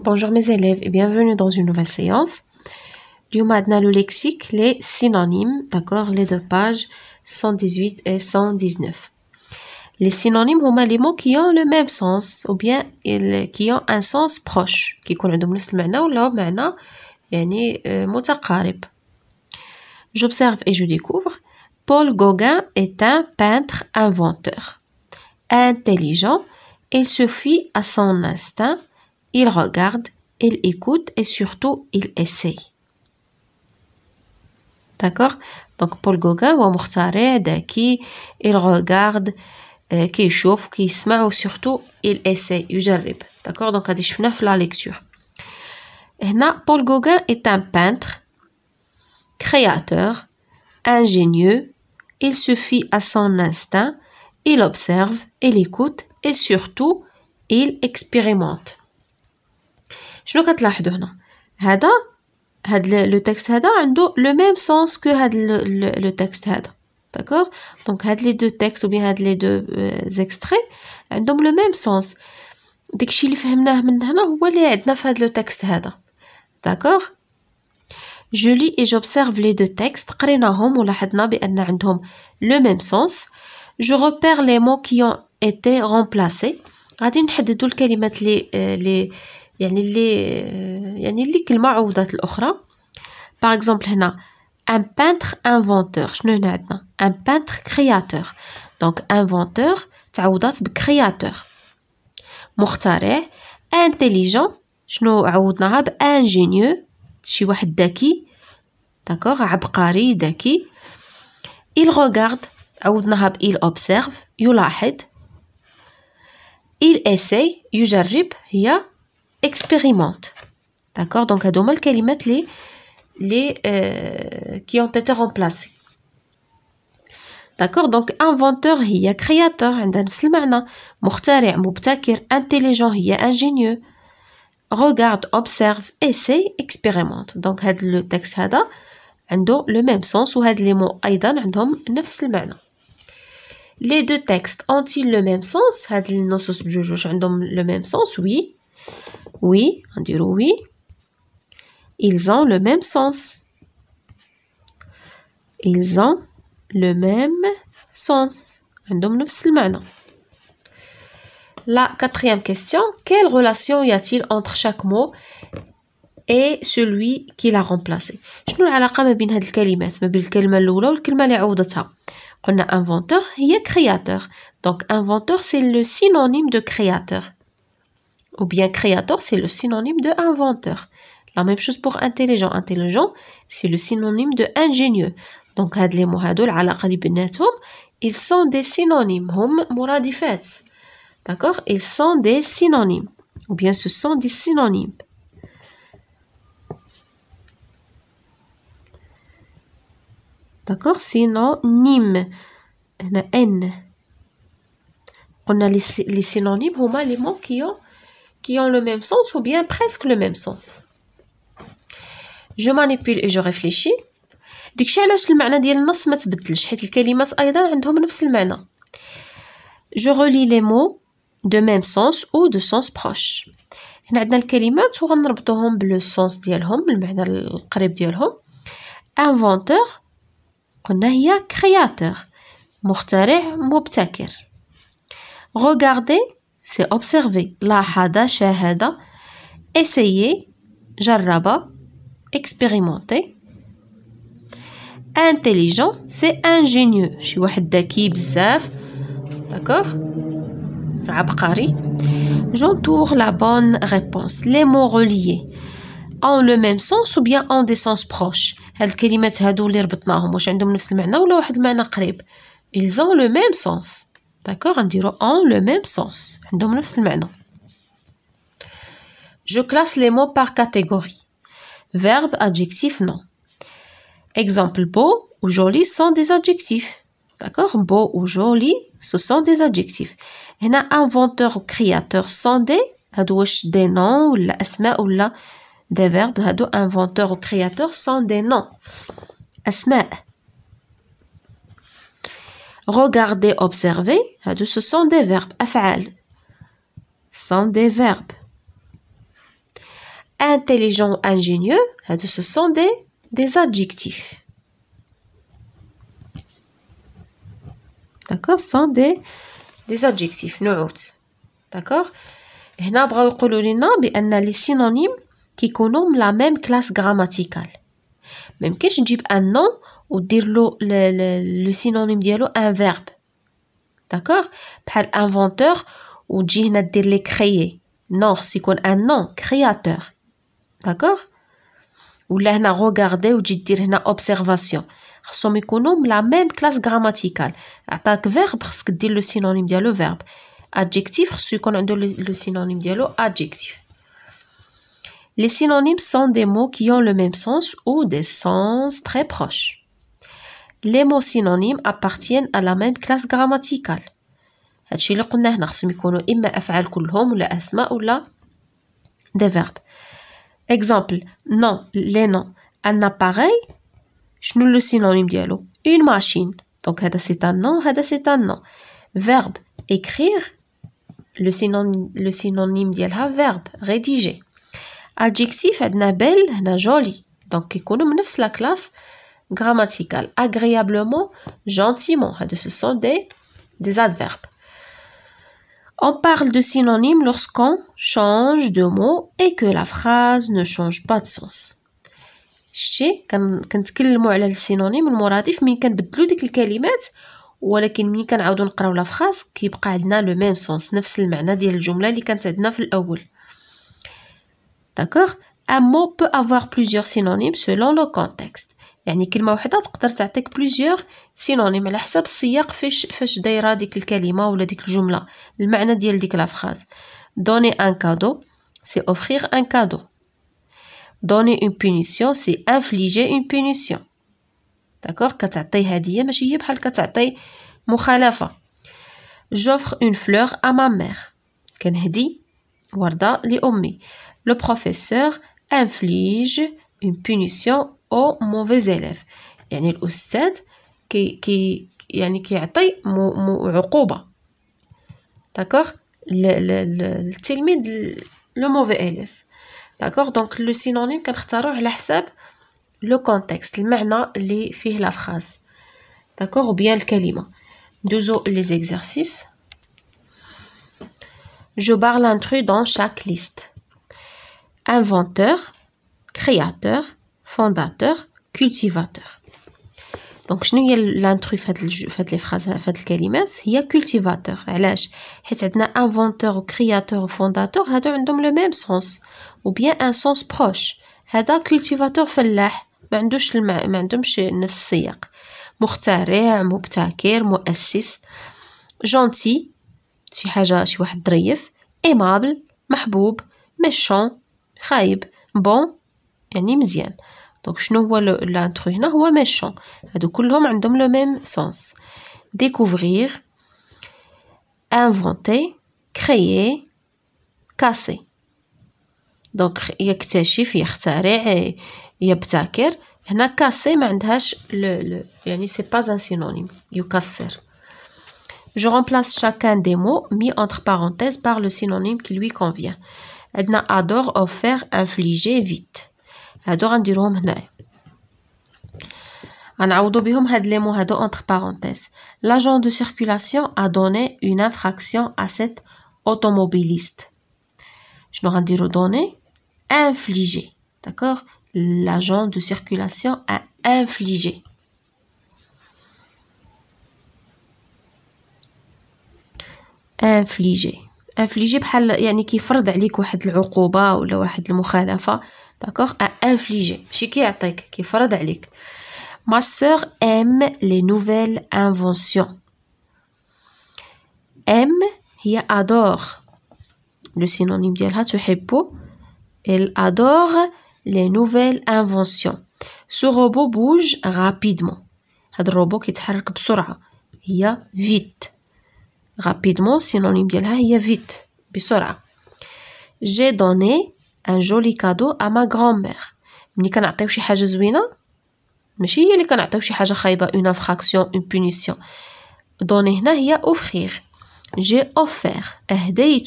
Bonjour mes élèves et bienvenue dans une nouvelle séance. Maintenant le lexique, les synonymes, d'accord, les deux pages 118 et 119. Les synonymes sont les mots qui ont le même sens ou bien qui ont un sens proche, qui connaissent le ou euh, J'observe et je découvre. Paul Gauguin est un peintre inventeur, intelligent. Il suffit à son instinct il regarde, il écoute et surtout il essaye. D'accord Donc Paul Gauguin, ou Gauguin, euh, qui, il regarde, euh, qui chauffe, qui se met ou surtout il essaye, il D'accord Donc à la lecture. Paul Gauguin est un peintre, créateur, ingénieux. Il se fie à son instinct, il observe, il écoute et surtout, il expérimente. شنو كتلاحظوا هنا هذا هاد لو تكست هذا عنده لو ميم سونس كو هاد لو تكست هذا داكوغ دونك هاد لي دو تكست وبين هاد لي دو آه، زيكستري عندهم لو ميم سونس داكشي اللي فهمناه من هنا هو اللي عندنا في هاد لو تكست هذا داكوغ جو لي اي جوبسيرف لي دو تكست قريناهم ولاحظنا بان عندهم لو ميم سونس جو روبير لي مو كي اون ايتي رومبلاسي غادي نحددو الكلمات لي آه، لي يعني اللي يعني اللي كلمه عوضات الاخرى باغ اكزومبل هنا ان بانتر انفونتور شنو هنا عندنا ان بانتر كرياتور دونك انفونتور تعوضات بكرياتور مخترع انتيليجون شنو عوضناها بانجينيو شي واحد ذكي داكوغ عبقري ذكي il regarde عوضناها ب il observe يلاحظ il essaye يجرب هي expérimente. D'accord Donc, هادو هما الكلمات les les euh, qui ont été remplacés, D'accord Donc, inventeur a créateur عندها نفس المعنى. مخترع مبتكر intelligent a ingénieux. Regarde, observe, essaie, expérimente. Donc, le texte y a le même sens ou les mots أيضا عندهم نفس المعنى. Les deux textes ont-ils le même sens Les deux textes ont-ils le même sens Oui oui, on dit oui, ils ont le même sens. Ils ont le même sens. La quatrième question, quelle relation y a-t-il entre chaque mot et celui qui l'a remplacé On a inventeur, il est créateur donc inventeur c'est le synonyme de créateur ou bien créateur, c'est le synonyme de inventeur. La même chose pour intelligent. Intelligent, c'est le synonyme de ingénieux. Donc, les mots ils sont des synonymes. D'accord Ils sont des synonymes. Ou bien ce sont des synonymes. D'accord Synonyme. N. On a les, synonymes, les mots qui ont qui ont le même sens ou bien presque le même sens. Je manipule et je réfléchis. داكشي علاش المعنى ديال النص ما تبدلش حيت الكلمات ايضا عندهم نفس المعنى جو رولي لي مو دو ميم سونس او دو سونس بروش هنا عندنا الكلمات وغنربطوهم بلو سونس ديالهم المعنى القريب ديالهم انفونتور قلنا هي كرياتور مخترع مبتكر غوغاردي c'est observer. La hada, shahada, essayer, jarraba, expérimenter. Intelligent, c'est ingénieux. شي wahed daki bzaf, D'accord Abqari. J'entoure la bonne réponse. Les mots reliés ont le même sens ou bien ont des sens proches. Ils ont le même sens. D'accord On le même sens. Je classe les mots par catégorie. Verbe, adjectif, nom. Exemple, beau ou joli sont des adjectifs. D'accord Beau ou joli, ce sont des adjectifs. Et a « inventeur ou créateur sont des, des noms ou ou la, des verbes, inventeur ou créateur sont des noms. Asma regarder, observer, ce sont des verbes. Afal. Ce sont des verbes. Intelligent, ingénieux, ce sont des, des adjectifs. D'accord Ce sont des, des adjectifs. D'accord les synonymes qui connaissent la même classe grammaticale. Même que je dis un nom, ou dire le, synonyme dialo un verbe d'accord par inventeur ou jihna dire les créer non c'est un nom créateur d'accord ou là a regardé ou dire une observation Sommes économes la même classe grammaticale attaque verbe parce que dire le synonyme dialo verbe adjectif ce qu'on a le, le synonyme dialo adjectif les synonymes sont des mots qui ont le même sens ou des sens très proches. les mots synonymes appartiennent à la même classe grammaticale هادشي اللي قلناه هنا خصهم يكونوا اما افعال كلهم ولا اسماء ولا دي فيرب اكزامبل نون لي نو ان اباري شنو لو سينونيم ديالو اون ماشين دونك هذا سي تان نو هذا سي تان نو فيرب écrire لو سينونيم لو سينونيم ديالها فيرب ريديجي ادجيكتيف عندنا بيل هنا جولي دونك كيكونوا من نفس لا كلاس grammatical. Agréablement, gentiment. Ce sont des, des adverbes. On parle de synonyme lorsqu'on change de mot et que la phrase ne change pas de sens. شتي كنتكلموا على السينونيم المرادف ملي le ديك الكلمات ولكن ملي كنعاودو نقراو لا فراز كيبقى عندنا le ميم sens, نفس المعنى ديال اللي كانت عندنا في الاول D'accord un mot peut avoir plusieurs synonymes selon le contexte يعني كلمة واحدة تقدر تعطيك بلوزيوغ سينونيم على حساب السياق فاش فاش دايره ديك الكلمة ولا ديك الجملة المعنى ديال ديك لافراز دوني ان كادو سي اوفخيغ ان كادو دوني اون بونيسيون سي انفليجي اون بونيسيون داكوغ كتعطي هدية ماشي هي بحال كتعطي مخالفة جوفر اون فلور ا ما مير كنهدي وردة لأمي لو بروفيسور انفليج اون بونيسيون او موفيز اليف يعني الاستاذ كي كي يعني كيعطي مو مو عقوبه داكوغ التلميذ لو موفي اليف داكوغ دونك لو سينونيم كنختاروه على حساب لو كونتكست المعنى اللي فيه لا فراز داكوغ بيان الكلمه ندوزو لي زيكزارسيس Je parle l'intrus dans chaque liste. Inventeur, créateur, فونداتور كولتيفاتور دونك شنو هي لانتروي فهاد فهاد في هاد لي فراز في هاد الكلمات هي كولتيفاتور علاش حيت عندنا انفونتور وكرياتور وفونداتور هادو عندهم لو ميم سونس وبيان ان سونس بروش هذا كولتيفاتور فلاح ما عندوش الم... ما عندهمش نفس السياق مخترع مبتكر مؤسس جونتي شي حاجه شي واحد ظريف ايمابل محبوب ميشون خايب بون يعني مزيان Donc, ne vois est là-dessus est méchant. À ils ont tous le même sens. Découvrir, inventer, créer, casser. Donc, il y a le casser, il y a le il y a le casser. Ici, il a pas de synonyme. Il casse. Je remplace chacun des mots mis entre parenthèses par le synonyme qui lui convient. Edna adore offrir, un vite. هادو غنديروهم هنا غنعوضو بهم هاد لي مو هادو اونتر بارونتيز لاجون دو سيركولاسيون ا دوني اون انفراكسيون ا سيت اوتوموبيليست شنو غنديرو دوني انفليجي داكوغ لاجون دو سيركولاسيون ا انفليجي انفليجي انفليجي بحال يعني كيفرض عليك واحد العقوبه ولا واحد المخالفه D'accord À infliger. qui Ma sœur aime les nouvelles inventions. Aime, elle adore. Le synonyme d'elle, tu Elle adore les nouvelles inventions. Ce robot bouge rapidement. Le robot qui تحرك بسرعة. Hein. vite. Rapidement, synonyme il هي vite. Vite. Hein. J'ai donné un joli cadeau à ma grand-mère. Le Canada est aussi hajouzina. Mais chez le Canada est aussi hajoukhayba. Une infraction, une punition. Donner, héna, y'a offrir. J'ai offert. Eh,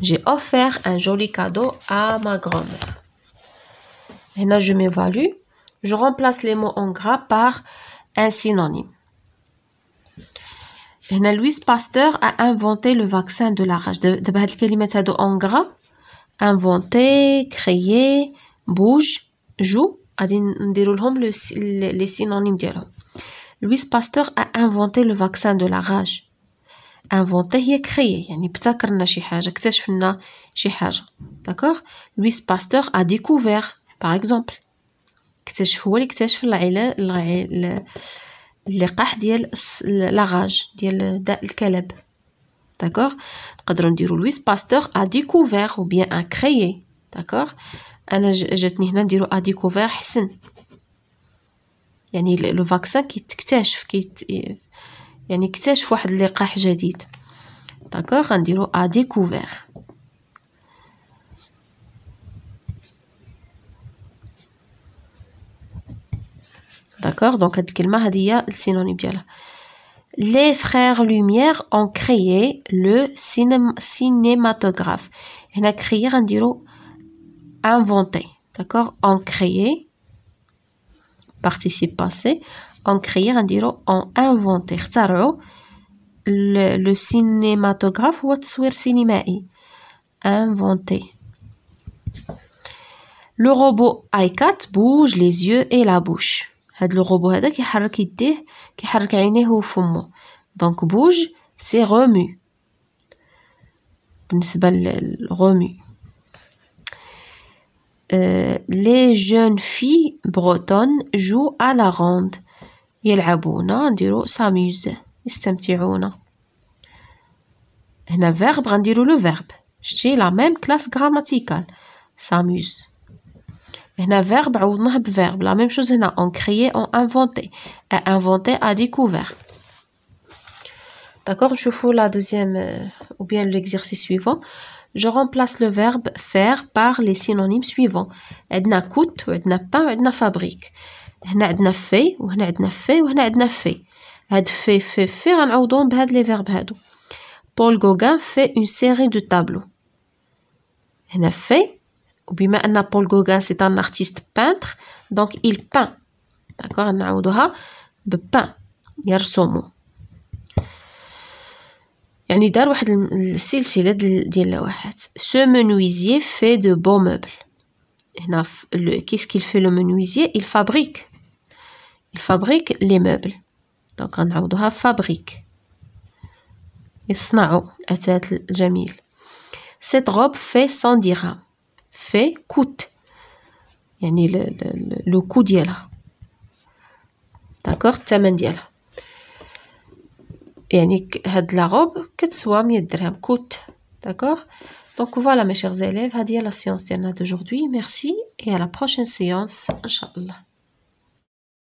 J'ai offert un joli cadeau à ma grand-mère. Héna, je m'évalue. Je remplace les mots en gras par un synonyme. Lena Louis Pasteur a inventé le vaccin de la rage. De bah, les en gras. Inventé, créé, bouge, joue. Adin déroulons le, le, les synonymes de Louis Pasteur a inventé le vaccin de la rage. Inventé, il est créé. Yani, ptakarna shi haja. Ktechfna shi haja. D'accord? Louis Pasteur a découvert, par exemple. Ktechfou, ktechf l'aile, l'aile, l'aile. اللقاح ديال لاغاج ديال داء الكلب داكوغ نقدروا نديروا لويس باستور ا ديكوفير او بيان ا كريي داكوغ انا جاتني هنا نديروا ا ديكوفير حسن يعني لو فاكسان كيتكتشف كيت يعني اكتشف واحد اللقاح جديد داكوغ غنديروا ا ديكوفير D'accord Donc, le synonyme Les frères Lumière ont créé le cinématographe. On a créé, on inventé. D'accord Ont créé, participe passé, ont créé, on ont inventé. Le, le cinématographe ou le cinéma? Inventé. Le robot iCat bouge les yeux et la bouche. هاد غوبو هذا كيحرك يديه كيحرك عينيه وفمه دونك بوج سي غومي بالنسبه للغومي لي جون في بروتون جو على غوند la يلعبون نديرو ساميوز يستمتعون هنا فيرب غنديرو لو فيرب شتي لا ميم كلاس غراماتيكال ساميوز verbe verbe la même chose هنا on créé, on inventé a inventé a découvert d'accord je fais la deuxième euh, ou bien l'exercice suivant je remplace le verbe faire par les synonymes suivants عندنا coûte عندنا pain عندنا fabrique هنا fait, fait on fait, fait. On a fait, fait, fait, fait في غنعوضهم بهاد لي فيرب هادو Paul Gauguin fait une série de tableaux. a fait ou bien, Paul Gauguin, c'est un artiste peintre, donc il peint. D'accord نعاودوها ببان peint. يعني sil واحد السلسله ديال اللوحات Ce menuisier fait de beaux meubles qu'est-ce qu'il fait le menuisier il fabrique il fabrique les meubles Anna Oudoha fabrique يصنعوا الاثاث الجميل cette robe fait 100 dirhams fait coûte يعني le, le, le coût ديالها داكوغ de ديالها يعني robe, لا روب كتسوى 100 درهم coûte d'accord Donc voilà mes chers élèves, à la séance d'aujourd'hui. Merci et à la prochaine séance, Inch'Allah.